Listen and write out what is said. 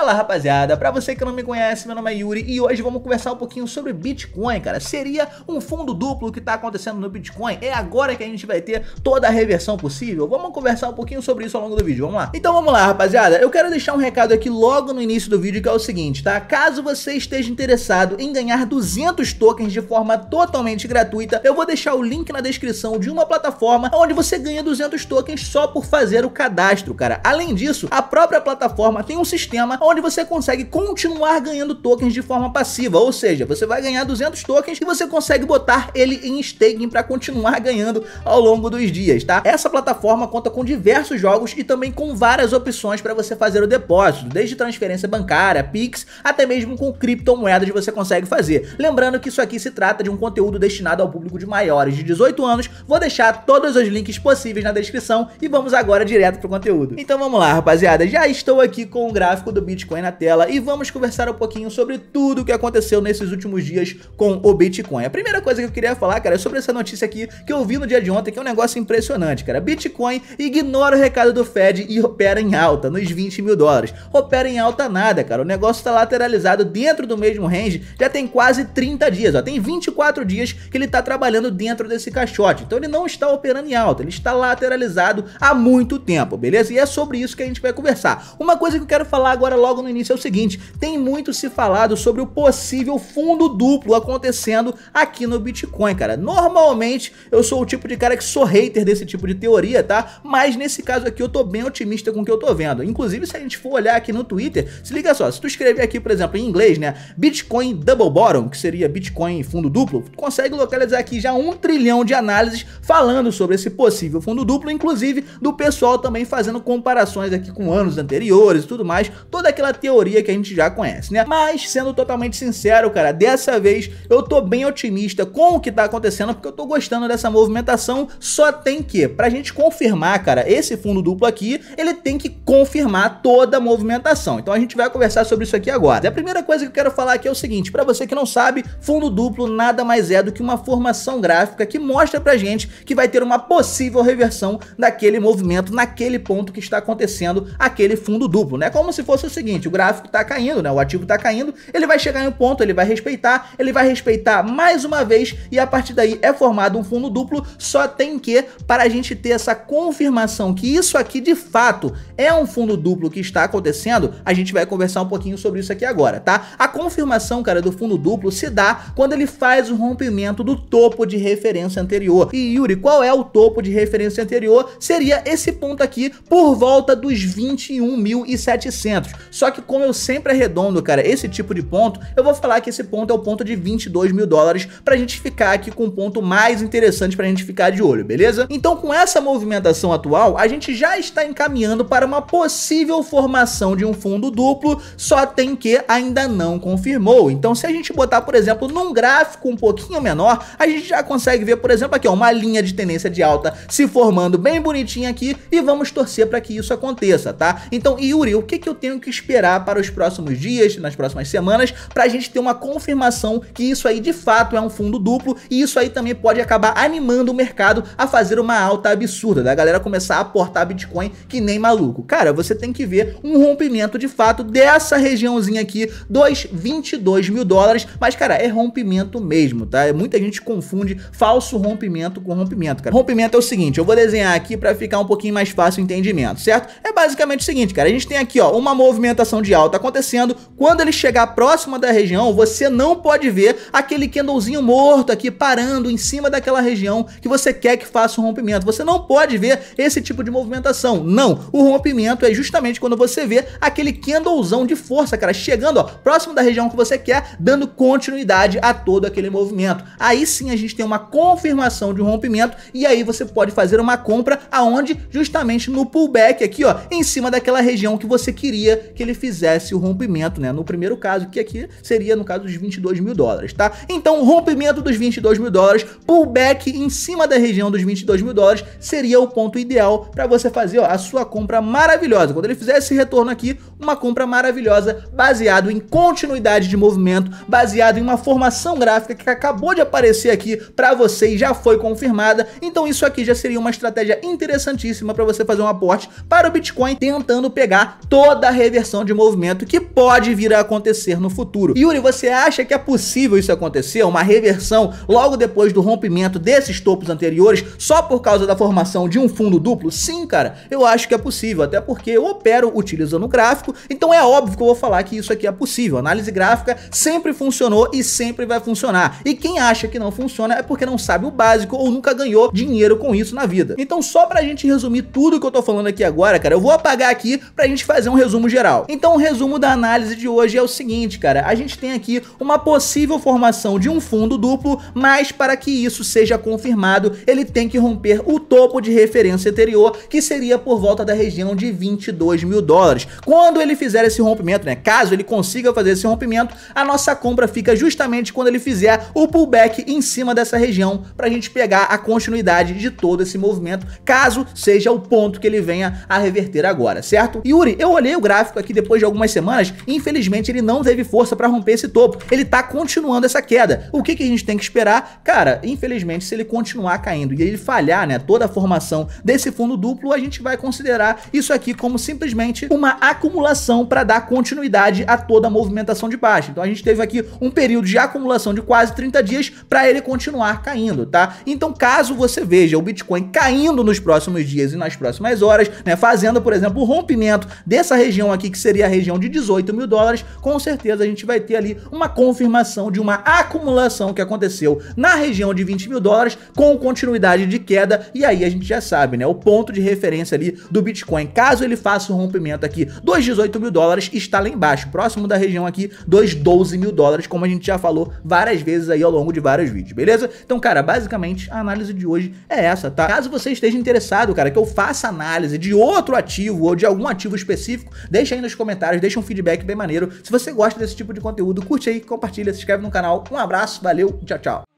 Fala rapaziada, pra você que não me conhece, meu nome é Yuri e hoje vamos conversar um pouquinho sobre Bitcoin, cara. Seria um fundo duplo que tá acontecendo no Bitcoin? É agora que a gente vai ter toda a reversão possível? Vamos conversar um pouquinho sobre isso ao longo do vídeo, vamos lá. Então vamos lá rapaziada, eu quero deixar um recado aqui logo no início do vídeo que é o seguinte, tá? Caso você esteja interessado em ganhar 200 tokens de forma totalmente gratuita, eu vou deixar o link na descrição de uma plataforma onde você ganha 200 tokens só por fazer o cadastro, cara. Além disso, a própria plataforma tem um sistema onde você consegue continuar ganhando tokens de forma passiva, ou seja, você vai ganhar 200 tokens e você consegue botar ele em staking para continuar ganhando ao longo dos dias, tá? Essa plataforma conta com diversos jogos e também com várias opções para você fazer o depósito, desde transferência bancária, Pix, até mesmo com criptomoedas você consegue fazer. Lembrando que isso aqui se trata de um conteúdo destinado ao público de maiores de 18 anos, vou deixar todos os links possíveis na descrição e vamos agora direto pro conteúdo. Então vamos lá, rapaziada, já estou aqui com o gráfico do Bitcoin Bitcoin na tela e vamos conversar um pouquinho sobre tudo o que aconteceu nesses últimos dias com o Bitcoin. A primeira coisa que eu queria falar, cara, é sobre essa notícia aqui que eu vi no dia de ontem, que é um negócio impressionante, cara. Bitcoin ignora o recado do Fed e opera em alta, nos 20 mil dólares. Opera em alta nada, cara. O negócio está lateralizado dentro do mesmo range, já tem quase 30 dias, ó. Tem 24 dias que ele está trabalhando dentro desse caixote. Então ele não está operando em alta, ele está lateralizado há muito tempo, beleza? E é sobre isso que a gente vai conversar. Uma coisa que eu quero falar agora logo logo no início é o seguinte: tem muito se falado sobre o possível fundo duplo acontecendo aqui no Bitcoin, cara. Normalmente eu sou o tipo de cara que sou hater desse tipo de teoria, tá? Mas nesse caso aqui eu tô bem otimista com o que eu tô vendo. Inclusive, se a gente for olhar aqui no Twitter, se liga só, se tu escrever aqui, por exemplo, em inglês, né? Bitcoin Double Bottom, que seria Bitcoin fundo duplo, tu consegue localizar aqui já um trilhão de análises falando sobre esse possível fundo duplo, inclusive do pessoal também fazendo comparações aqui com anos anteriores e tudo mais. Toda aquela aquela teoria que a gente já conhece, né? Mas, sendo totalmente sincero, cara, dessa vez eu tô bem otimista com o que tá acontecendo, porque eu tô gostando dessa movimentação, só tem que, pra gente confirmar, cara, esse fundo duplo aqui, ele tem que confirmar toda a movimentação. Então a gente vai conversar sobre isso aqui agora. E a primeira coisa que eu quero falar aqui é o seguinte, pra você que não sabe, fundo duplo nada mais é do que uma formação gráfica que mostra pra gente que vai ter uma possível reversão daquele movimento naquele ponto que está acontecendo aquele fundo duplo, né? Como se fosse o seguinte, seguinte, o gráfico está caindo, né? O ativo está caindo, ele vai chegar em um ponto, ele vai respeitar, ele vai respeitar mais uma vez e a partir daí é formado um fundo duplo, só tem que para a gente ter essa confirmação que isso aqui de fato é um fundo duplo que está acontecendo, a gente vai conversar um pouquinho sobre isso aqui agora, tá? A confirmação, cara, do fundo duplo se dá quando ele faz o rompimento do topo de referência anterior. E Yuri, qual é o topo de referência anterior? Seria esse ponto aqui por volta dos 21.700. Só que como eu sempre arredondo, cara, esse tipo de ponto, eu vou falar que esse ponto é o ponto de 22 mil dólares pra gente ficar aqui com um ponto mais interessante pra gente ficar de olho, beleza? Então com essa movimentação atual, a gente já está encaminhando para uma possível formação de um fundo duplo, só tem que ainda não confirmou. Então se a gente botar, por exemplo, num gráfico um pouquinho menor, a gente já consegue ver, por exemplo, aqui ó, uma linha de tendência de alta se formando bem bonitinha aqui e vamos torcer para que isso aconteça, tá? Então, Yuri, o que, que eu tenho que esperar para os próximos dias, nas próximas semanas, para a gente ter uma confirmação que isso aí de fato é um fundo duplo e isso aí também pode acabar animando o mercado a fazer uma alta absurda, da galera começar a aportar Bitcoin que nem maluco. Cara, você tem que ver um rompimento de fato dessa regiãozinha aqui, dos 22 mil dólares, mas cara, é rompimento mesmo, tá? Muita gente confunde falso rompimento com rompimento, cara. Rompimento é o seguinte, eu vou desenhar aqui para ficar um pouquinho mais fácil o entendimento, certo? É basicamente o seguinte, cara, a gente tem aqui, ó, uma movimentação movimentação de alta acontecendo, quando ele chegar próximo da região, você não pode ver aquele candlezinho morto aqui parando em cima daquela região que você quer que faça o rompimento. Você não pode ver esse tipo de movimentação. Não, o rompimento é justamente quando você vê aquele candlezão de força, cara, chegando ó, próximo da região que você quer, dando continuidade a todo aquele movimento. Aí sim a gente tem uma confirmação de um rompimento e aí você pode fazer uma compra aonde justamente no pullback aqui, ó, em cima daquela região que você queria que ele fizesse o rompimento, né? No primeiro caso, que aqui seria no caso dos 22 mil dólares, tá? Então, rompimento dos 22 mil dólares, pullback em cima da região dos 22 mil dólares seria o ponto ideal para você fazer ó, a sua compra maravilhosa. Quando ele fizer esse retorno aqui, uma compra maravilhosa baseado em continuidade de movimento, baseado em uma formação gráfica que acabou de aparecer aqui para você e já foi confirmada. Então, isso aqui já seria uma estratégia interessantíssima para você fazer um aporte para o Bitcoin, tentando pegar toda a reversão de movimento que pode vir a acontecer no futuro. Yuri, você acha que é possível isso acontecer? Uma reversão logo depois do rompimento desses topos anteriores só por causa da formação de um fundo duplo? Sim, cara, eu acho que é possível, até porque eu opero utilizando o gráfico, então é óbvio que eu vou falar que isso aqui é possível. análise gráfica sempre funcionou e sempre vai funcionar. E quem acha que não funciona é porque não sabe o básico ou nunca ganhou dinheiro com isso na vida. Então só pra gente resumir tudo que eu tô falando aqui agora, cara, eu vou apagar aqui pra gente fazer um resumo geral. Então o resumo da análise de hoje é o seguinte, cara. A gente tem aqui uma possível formação de um fundo duplo, mas para que isso seja confirmado, ele tem que romper o topo de referência anterior, que seria por volta da região de 22 mil dólares. Quando ele fizer esse rompimento, né, caso ele consiga fazer esse rompimento, a nossa compra fica justamente quando ele fizer o pullback em cima dessa região, para a gente pegar a continuidade de todo esse movimento, caso seja o ponto que ele venha a reverter agora, certo? Yuri, eu olhei o gráfico aqui que depois de algumas semanas, infelizmente ele não teve força para romper esse topo. Ele está continuando essa queda. O que, que a gente tem que esperar? Cara, infelizmente se ele continuar caindo e ele falhar, né, toda a formação desse fundo duplo, a gente vai considerar isso aqui como simplesmente uma acumulação para dar continuidade a toda a movimentação de baixa. Então a gente teve aqui um período de acumulação de quase 30 dias para ele continuar caindo, tá? Então caso você veja o Bitcoin caindo nos próximos dias e nas próximas horas, né, fazendo, por exemplo, o rompimento dessa região aqui que seria a região de 18 mil dólares, com certeza a gente vai ter ali uma confirmação de uma acumulação que aconteceu na região de 20 mil dólares, com continuidade de queda, e aí a gente já sabe, né, o ponto de referência ali do Bitcoin, caso ele faça um rompimento aqui dos 18 mil dólares, está lá embaixo, próximo da região aqui dos 12 mil dólares, como a gente já falou várias vezes aí ao longo de vários vídeos, beleza? Então, cara, basicamente a análise de hoje é essa, tá? Caso você esteja interessado, cara, que eu faça análise de outro ativo ou de algum ativo específico, deixa aí nos nos comentários, deixa um feedback bem maneiro. Se você gosta desse tipo de conteúdo, curte aí, compartilha, se inscreve no canal. Um abraço, valeu, tchau, tchau.